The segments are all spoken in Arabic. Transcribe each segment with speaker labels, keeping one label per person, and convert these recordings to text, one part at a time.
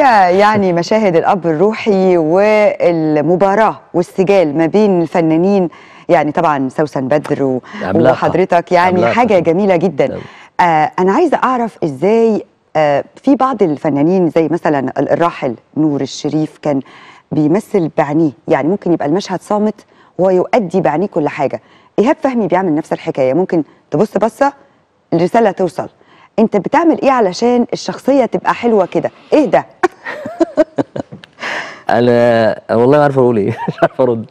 Speaker 1: الحقيقه يعني مشاهد الاب الروحي والمباراه والسجال ما بين الفنانين يعني طبعا سوسن بدر وحضرتك يعني حاجه جميله جدا آه انا عايزه اعرف ازاي آه في بعض الفنانين زي مثلا الراحل نور الشريف كان بيمثل بعنيه يعني ممكن يبقى المشهد صامت ويؤدي بعنيه كل حاجه ايهاب فهمي بيعمل نفس الحكايه ممكن تبص بصه الرساله توصل انت بتعمل ايه علشان الشخصيه تبقى حلوه كده ايه ده
Speaker 2: انا والله ما عارف اقول ايه مش عارف ارد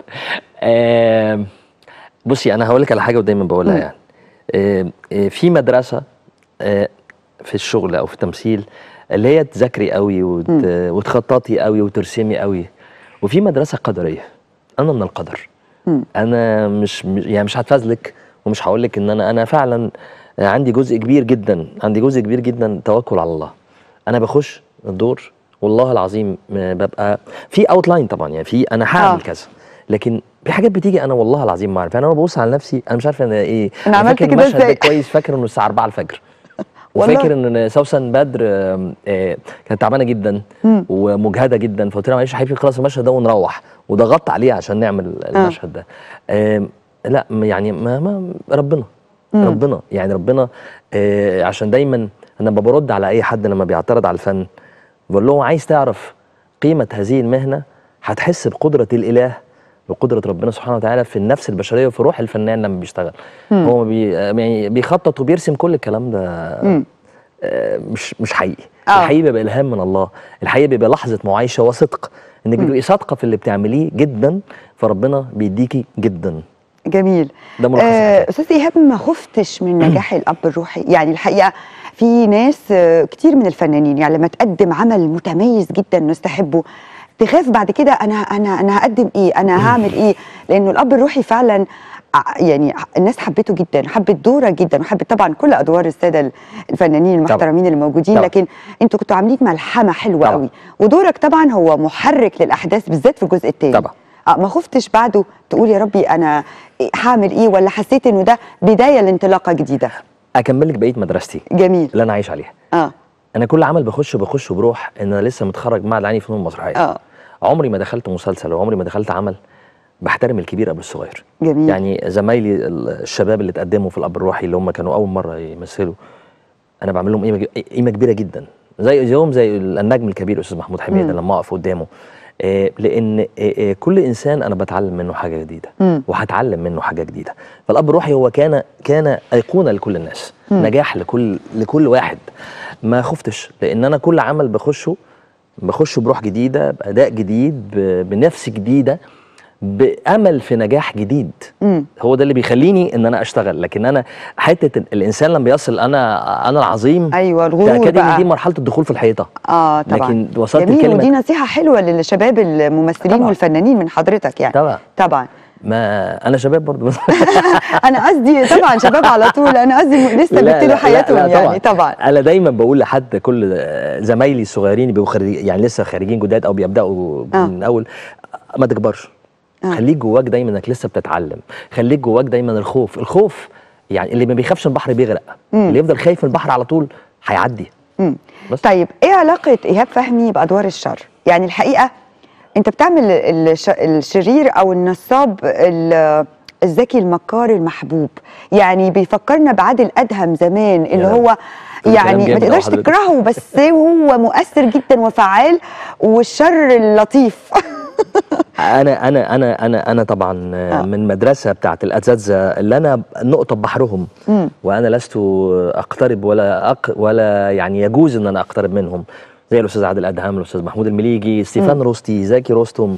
Speaker 2: بصي انا هقول لك على حاجه ودايما بقولها يعني آه، في مدرسه آه، في الشغل او في التمثيل اللي هي تذاكري قوي وت... وتخططي قوي وترسمي قوي وفي مدرسه قدريه انا من القدر انا مش يعني مش هتفازلك ومش هقول لك ان انا انا فعلا عندي جزء كبير جدا عندي جزء كبير جدا توكل على الله انا بخش الدور والله العظيم آه، ببقى في اوت لاين طبعا يعني في انا هعمل آه. كذا لكن في حاجات بتيجي انا والله العظيم ما عارف انا ببص على نفسي انا مش عارف انا ايه انا عملت كده ازاي كويس فاكر انه الساعه 4 الفجر وفاكر ان سوسن بدر آه، كانت تعبانه جدا ومجهده جدا فقلت لها معلش يا حبيبي خلاص المشهد ده ونروح وضغطت عليها عشان نعمل آه. المشهد ده لا يعني ما, ما ربنا مم. ربنا يعني ربنا آه عشان دايما انا برد على اي حد لما بيعترض على الفن بقول له عايز تعرف قيمه هذه المهنه هتحس بقدره الاله وقدرة ربنا سبحانه وتعالى في النفس البشرية وفي روح الفنان لما بيشتغل مم. هو بي يعني بيخطط وبيرسم كل الكلام ده مم. آه، مش مش حقيقي آه. الحقيقي بيبقى الهام من الله الحقيقي بيبقى لحظه معايشه وصدق انك بتبقي صادقه في اللي بتعمليه جدا فربنا بيديكي جدا
Speaker 1: جميل ده ملخص آه استاذ ايهاب ما خفتش من نجاح الاب الروحي يعني الحقيقه في ناس آه، كتير من الفنانين يعني لما تقدم عمل متميز جدا نستحبه تخاف بعد كده انا انا انا هقدم ايه انا هعمل ايه لانه الاب الروحي فعلا آه، يعني الناس حبته جدا حبت دوره جدا وحبت طبعا كل ادوار الساده الفنانين المحترمين طبعا. الموجودين طبعا. لكن انتوا كنتوا عاملين ملحمه حلوه طبعا. قوي ودورك طبعا هو محرك للاحداث بالذات في الجزء الثاني طبعا آه، ما خفتش بعده تقول يا ربي انا هعمل ايه ولا حسيت انه ده بدايه لانطلاقه جديده
Speaker 2: اكمل لك بقيه مدرستي جميل اللي انا عايش عليها اه انا كل عمل بخش بخش وبروح ان انا لسه متخرج معهد عيني فنون مسرحيه اه عمري ما دخلت مسلسل وعمري ما دخلت عمل بحترم الكبير قبل الصغير جميل يعني زمايلي الشباب اللي اتقدموا في الاب الروحي اللي هم كانوا اول مره يمثلوا انا بعمل لهم قيمه كبيره جدا زي زيهم زي النجم الكبير استاذ محمود حميد لما اقف قدامه آه، لان آه، آه، كل انسان انا بتعلم منه حاجه جديده وهتعلم منه حاجه جديده فالاب الروحي هو كان كان ايقونه لكل الناس نجاح لكل لكل واحد ما خفتش لان انا كل عمل بخشه بخشه بروح جديده باداء جديد بنفس جديده بامل في نجاح جديد مم. هو ده اللي بيخليني ان انا اشتغل لكن انا حته الانسان لما بيصل انا انا العظيم ايوه الغرور يعني بقى دي مرحله الدخول في الحيطه
Speaker 1: اه طبعا لكن وصلت جميل الكلمه ودي نصيحه حلوه للشباب الممثلين طبعًا. والفنانين من حضرتك يعني طبعا طبعا
Speaker 2: ما انا شباب برضو
Speaker 1: انا قصدي طبعا شباب على طول انا قصدي لسه بيبتدوا حياتهم لا لا يعني، طبعًا. يعني طبعا
Speaker 2: انا دايما بقول لحد كل زمايلي الصغيرين بيبقوا يعني لسه خارجين جداد او بيبداوا آه. من اول ما تكبرش آه. خليك جواك دايما انك لسه بتتعلم خليك جواك دايما الخوف الخوف يعني اللي ما بيخافش البحر بيغرق
Speaker 1: مم. اللي يفضل خايف من البحر على طول هيعدي بس. طيب ايه علاقه ايهاب فهمي بادوار الشر يعني الحقيقه انت بتعمل الشرير او النصاب الذكي المكار المحبوب يعني بيفكرنا بعادل ادهم زمان اللي هو يعني ما تقدرش تكرهه بس هو مؤثر جدا وفعال والشر اللطيف
Speaker 2: انا انا انا انا انا طبعا آه. من مدرسه بتاعت الاساتذه اللي انا نقطه بحرهم م. وانا لست اقترب ولا أق ولا يعني يجوز ان انا اقترب منهم زي الاستاذ عادل ادهم الاستاذ محمود المليجي ستيفان روستي زكي روستوم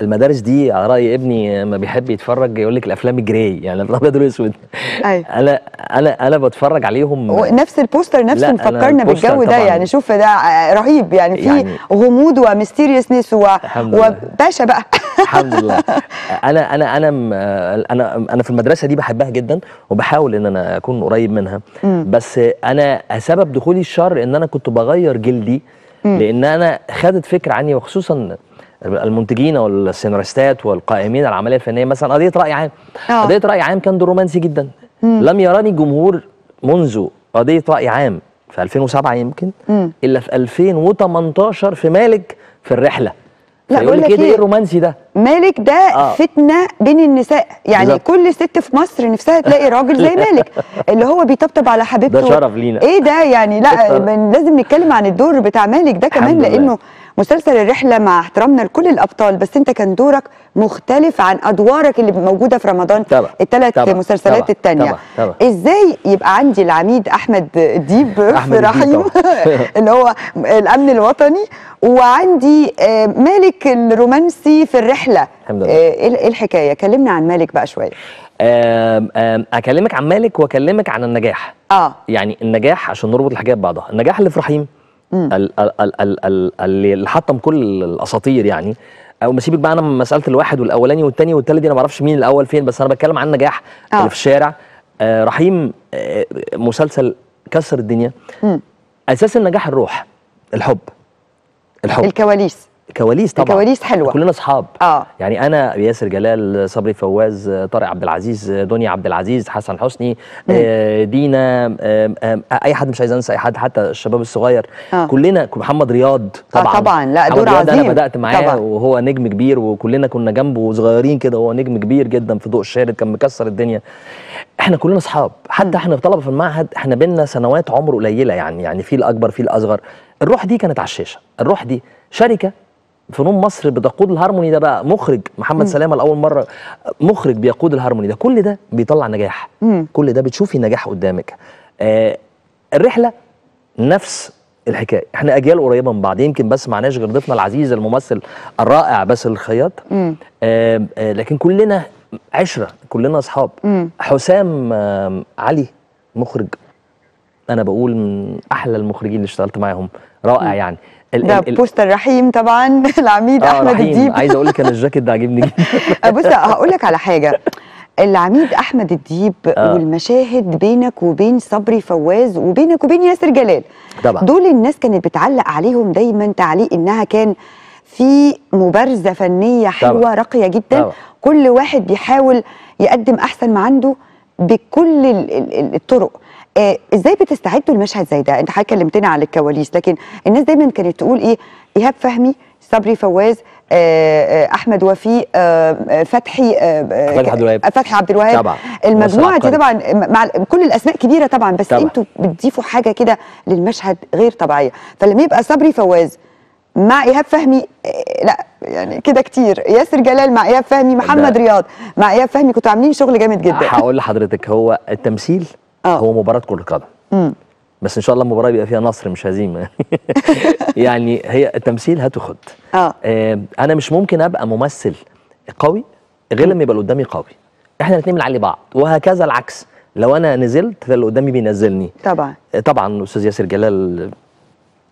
Speaker 2: المدارس دي على راي ابني لما بيحب يتفرج يقول لك الافلام جراي يعني الابيض والاسود أيوة. انا انا انا بتفرج
Speaker 1: عليهم نفس البوستر نفسه مفكرنا بالجو ده يعني شوف ده رهيب يعني في يعني غموض وميستيريسنس وباشا بقى الحمد لله انا انا
Speaker 2: انا انا انا في المدرسه دي بحبها جدا وبحاول ان انا اكون قريب منها م. بس انا سبب دخولي الشر ان انا كنت بغير جلدي م. لان انا خدت فكره عني وخصوصا المنتجين والسيناريستات والقائمين على العمليه الفنيه مثلا قضيه راي عام أوه. قضيه راي عام كان دور رومانسي جدا م. لم يراني الجمهور منذ قضيه راي عام في 2007 يمكن م. الا في 2018 في مالك في الرحله
Speaker 1: لا بقول لك إيه, إيه, ايه الرومانسي ده مالك ده آه. فتنه بين النساء يعني بالزبط. كل ست في مصر نفسها تلاقي راجل زي مالك اللي هو بيطبطب على حبيبته ده شرف لينا ايه ده يعني لا لازم نتكلم عن الدور بتاع مالك ده كمان لانه الله. مسلسل الرحله مع احترامنا لكل الابطال بس انت كان دورك مختلف عن ادوارك اللي موجوده في رمضان الثلاث مسلسلات الثانيه ازاي يبقى عندي العميد احمد ديب أحمد في رحيم اللي هو الامن الوطني وعندي آه، مالك الرومانسي في الرحله الحمد آه، لله إيه, ايه الحكايه
Speaker 2: كلمنا عن مالك بقى شويه اكلمك عن مالك واكلمك عن النجاح اه يعني النجاح عشان نربط الحكايه ببعضها النجاح اللي في رحيم اللي حطم كل الاساطير يعني او ما سيبك بقى انا مساله الواحد والاولاني والثاني والثالث انا ما اعرفش مين الاول فين بس انا بتكلم عن نجاح اللي آه. في الشارع آه رحيم آه مسلسل كسر الدنيا م. اساس النجاح الروح الحب الحب
Speaker 1: الكواليس
Speaker 2: كواليس طبعا كواليس حلوه كلنا اصحاب اه يعني انا ياسر جلال صبري فواز طارق عبد العزيز دنيا عبد العزيز حسن حسني آه دينا آه آه اي حد مش عايز انسى اي حد حتى الشباب الصغير آه. كلنا محمد رياض آه، طبعا آه
Speaker 1: طبعا لا دور عظيم انا بدات معاه طبعا.
Speaker 2: وهو نجم كبير وكلنا كنا جنبه صغيرين كده وهو نجم كبير جدا في ضوء الشارد كان مكسر الدنيا احنا كلنا اصحاب حتى احنا طلبه في المعهد احنا بينا سنوات عمر قليله يعني يعني في الاكبر في الاصغر الروح دي كانت على الشاشه الروح دي شركه فنون مصر بتقود الهارموني ده بقى مخرج محمد سلامه لاول مره مخرج بيقود الهارموني ده كل ده بيطلع نجاح مم. كل ده بتشوفي النجاح قدامك آه الرحله نفس الحكايه احنا اجيال قريبه من بعض يمكن بس معناش غير ضيفنا العزيز الممثل الرائع باسل الخياط آه آه لكن كلنا عشره كلنا اصحاب حسام آه علي مخرج انا بقول من احلى المخرجين اللي اشتغلت معاهم رائع يعني ده بوستر
Speaker 1: رحيم طبعا العميد آه احمد الديب
Speaker 2: عايز اقول لك انا الجاكيت ده عاجبني جدا أه، بص هقول
Speaker 1: لك على حاجه العميد احمد الديب آه. والمشاهد بينك وبين صبري فواز وبينك وبين ياسر جلال طبعا دول الناس كانت بتعلق عليهم دايما تعليق انها كان في مبارزه فنيه حلوه طبعا. راقيه جدا طبعا. كل واحد بيحاول يقدم احسن ما عنده بكل الطرق آه ازاي بتستعدوا لمشهد زي ده انت حضرتك كلمتنا على الكواليس لكن الناس دايما كانت تقول ايه ايهاب فهمي صبري فواز آه, آه، احمد وفي آه, آه، فتحي آه، فتحي عبد الوهاب فتحي عبد الوهاب المجموعه دي طبعا مع كل الاسماء كبيره طبعا بس انتوا بتضيفوا حاجه كده للمشهد غير طبيعيه فلما يبقى صبري فواز مع ايهاب فهمي لا يعني كده كتير ياسر جلال مع ايهاب فهمي محمد رياض مع ايهاب فهمي كنتوا عاملين شغل جامد جدا
Speaker 2: هقول لحضرتك هو التمثيل أوه. هو مباراه كره قدم بس ان شاء الله المباراه بيبقى فيها نصر مش هزيمه يعني هي التمثيل هات وخد آه. آه انا مش ممكن ابقى ممثل قوي غير لما يبقى اللي قدامي قوي احنا الاثنين بنعلي بعض وهكذا العكس لو انا نزلت فاللي قدامي بينزلني طبعا آه، طبعا استاذ ياسر جلال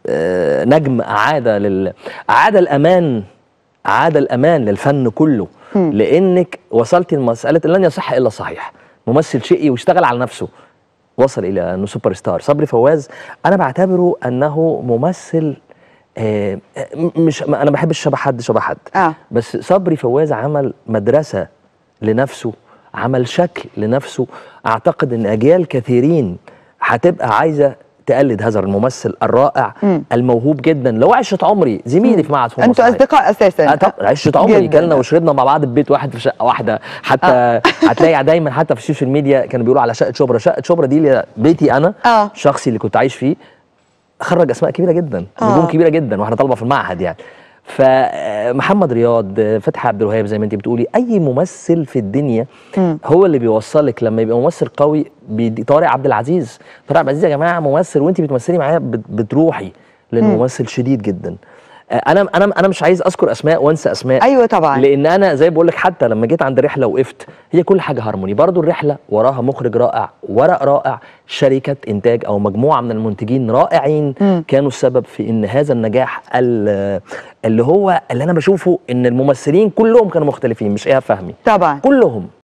Speaker 2: آه، نجم اعاده لل اعاد الامان اعاد الامان للفن كله م. لانك وصلت لمساله لن يصح الا صحيح ممثل شقي واشتغل على نفسه وصل الى انه سوبر ستار صبري فواز انا بعتبره انه ممثل آه، آه، مش انا ما بحبش شبه حد شبه حد آه. بس صبري فواز عمل مدرسه لنفسه عمل شكل لنفسه اعتقد ان اجيال كثيرين هتبقى عايزه تقلد هذا الممثل الرائع مم. الموهوب جدا لو عشت عمري زميلي في معهد انتوا اصدقاء
Speaker 1: اساسا أه، عشت عمري كلنا وشربنا
Speaker 2: مع بعض في بيت واحد في شقه واحده حتى آه. هتلاقي دايما حتى في السوشيال ميديا كانوا بيقولوا على شقه شبرا شقه شبرا دي اللي بيتي انا آه. شخصي اللي كنت عايش فيه خرج اسماء كبيره جدا آه. نجوم كبيره جدا واحنا طالبه في المعهد يعني فمحمد رياض فتحي عبد الوهاب زي ما انت بتقولي اي ممثل في الدنيا هو اللي بيوصلك لما يبقى ممثل قوي طارق عبد العزيز طارق عبد العزيز يا جماعه ممثل وانت بتمثلي معاه بتروحي لانه ممثل شديد جدا انا انا انا مش عايز اذكر اسماء وانسى اسماء ايوه طبعا لان انا زي بقول لك حتى لما جيت عند رحله وقفت هي كل حاجه هارموني برضو الرحله وراها مخرج رائع ورق رائع شركه انتاج او مجموعه من المنتجين رائعين م. كانوا السبب في ان هذا النجاح اللي هو اللي انا بشوفه ان الممثلين كلهم كانوا مختلفين مش ايهاب فهمي طبعا كلهم